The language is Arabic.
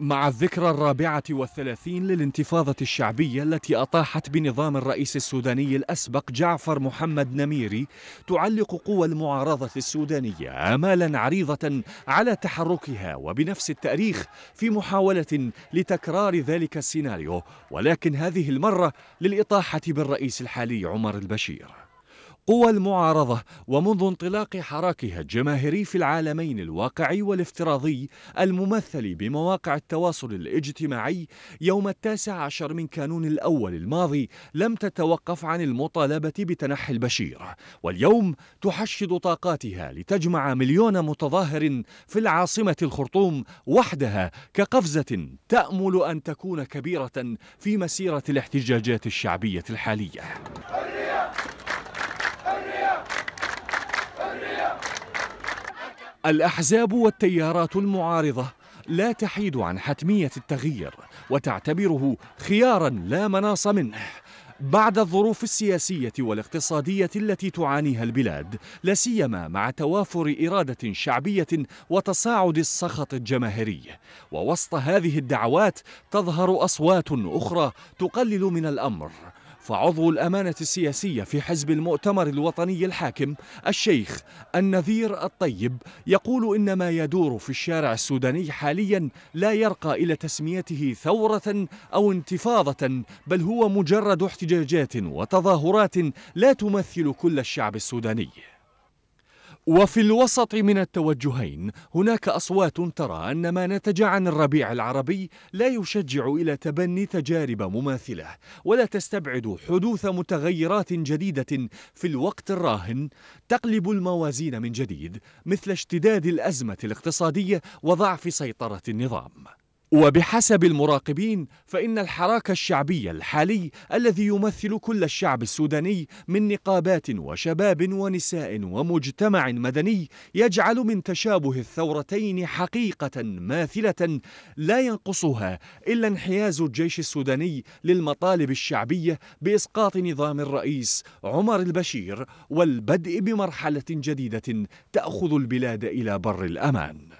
مع الذكرى الرابعة والثلاثين للانتفاضة الشعبية التي أطاحت بنظام الرئيس السوداني الأسبق جعفر محمد نميري تعلق قوى المعارضة السودانية آمالا عريضة على تحركها وبنفس التاريخ في محاولة لتكرار ذلك السيناريو ولكن هذه المرة للإطاحة بالرئيس الحالي عمر البشير قوى المعارضة ومنذ انطلاق حراكها الجماهيري في العالمين الواقعي والافتراضي الممثل بمواقع التواصل الاجتماعي يوم التاسع عشر من كانون الأول الماضي لم تتوقف عن المطالبة بتنحي البشير واليوم تحشد طاقاتها لتجمع مليون متظاهر في العاصمة الخرطوم وحدها كقفزة تأمل أن تكون كبيرة في مسيرة الاحتجاجات الشعبية الحالية الأحزاب والتيارات المعارضة لا تحيد عن حتمية التغيير وتعتبره خيارا لا مناص منه بعد الظروف السياسية والاقتصادية التي تعانيها البلاد لا سيما مع توافر إرادة شعبية وتصاعد السخط الجماهيري ووسط هذه الدعوات تظهر أصوات أخرى تقلل من الأمر فعضو الأمانة السياسية في حزب المؤتمر الوطني الحاكم الشيخ النذير الطيب يقول إن ما يدور في الشارع السوداني حاليا لا يرقى إلى تسميته ثورة أو انتفاضة بل هو مجرد احتجاجات وتظاهرات لا تمثل كل الشعب السوداني وفي الوسط من التوجهين هناك أصوات ترى أن ما نتج عن الربيع العربي لا يشجع إلى تبني تجارب مماثلة ولا تستبعد حدوث متغيرات جديدة في الوقت الراهن تقلب الموازين من جديد مثل اشتداد الأزمة الاقتصادية وضعف سيطرة النظام وبحسب المراقبين فإن الحراك الشعبي الحالي الذي يمثل كل الشعب السوداني من نقابات وشباب ونساء ومجتمع مدني يجعل من تشابه الثورتين حقيقة ماثلة لا ينقصها إلا انحياز الجيش السوداني للمطالب الشعبية بإسقاط نظام الرئيس عمر البشير والبدء بمرحلة جديدة تأخذ البلاد إلى بر الأمان